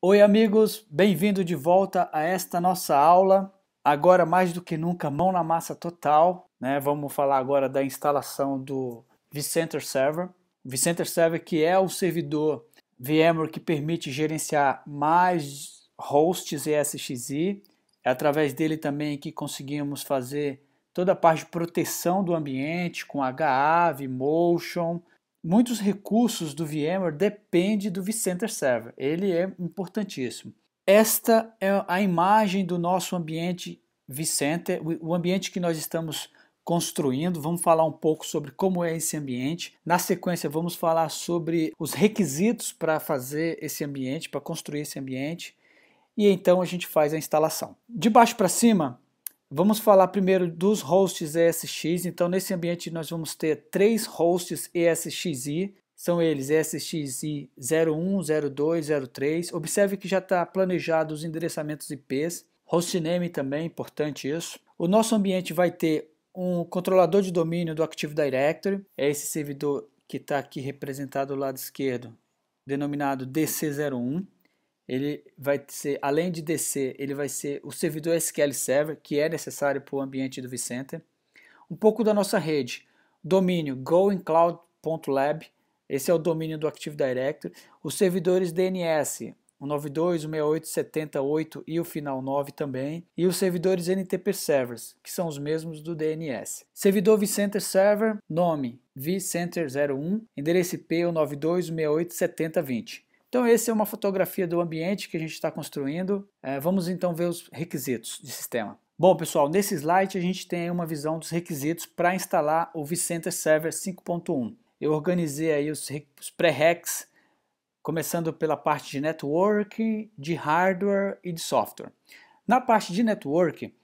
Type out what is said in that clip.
Oi, amigos, bem-vindo de volta a esta nossa aula. Agora, mais do que nunca, mão na massa total. Né? Vamos falar agora da instalação do vCenter Server. vCenter Server que é o servidor VMware que permite gerenciar mais hosts ESXi. É através dele também que conseguimos fazer toda a parte de proteção do ambiente com HA, vMotion, muitos recursos do VMware dependem do vCenter Server. Ele é importantíssimo. Esta é a imagem do nosso ambiente vCenter, o ambiente que nós estamos construindo. Vamos falar um pouco sobre como é esse ambiente. Na sequência, vamos falar sobre os requisitos para fazer esse ambiente, para construir esse ambiente. E então a gente faz a instalação. De baixo para cima, Vamos falar primeiro dos hosts ESX. Então, nesse ambiente, nós vamos ter três hosts ESXi. São eles ESXi 01, 02, 03. Observe que já está planejado os endereçamentos IPs. Hostname também, importante isso. O nosso ambiente vai ter um controlador de domínio do Active Directory. É esse servidor que está aqui representado do lado esquerdo, denominado DC01 ele vai ser, além de DC, ele vai ser o servidor SQL Server, que é necessário para o ambiente do vCenter. Um pouco da nossa rede, domínio goingcloud.lab, esse é o domínio do Active Directory. Os servidores DNS, o e o final 9 também. E os servidores NTP Servers, que são os mesmos do DNS. Servidor vCenter Server, nome vCenter01, endereço IP 192.168.70.20 então, essa é uma fotografia do ambiente que a gente está construindo. É, vamos então ver os requisitos de sistema. Bom, pessoal, nesse slide a gente tem uma visão dos requisitos para instalar o Vicenter Server 5.1. Eu organizei aí os, os pré-hacks, começando pela parte de network, de hardware e de software. Na parte de network,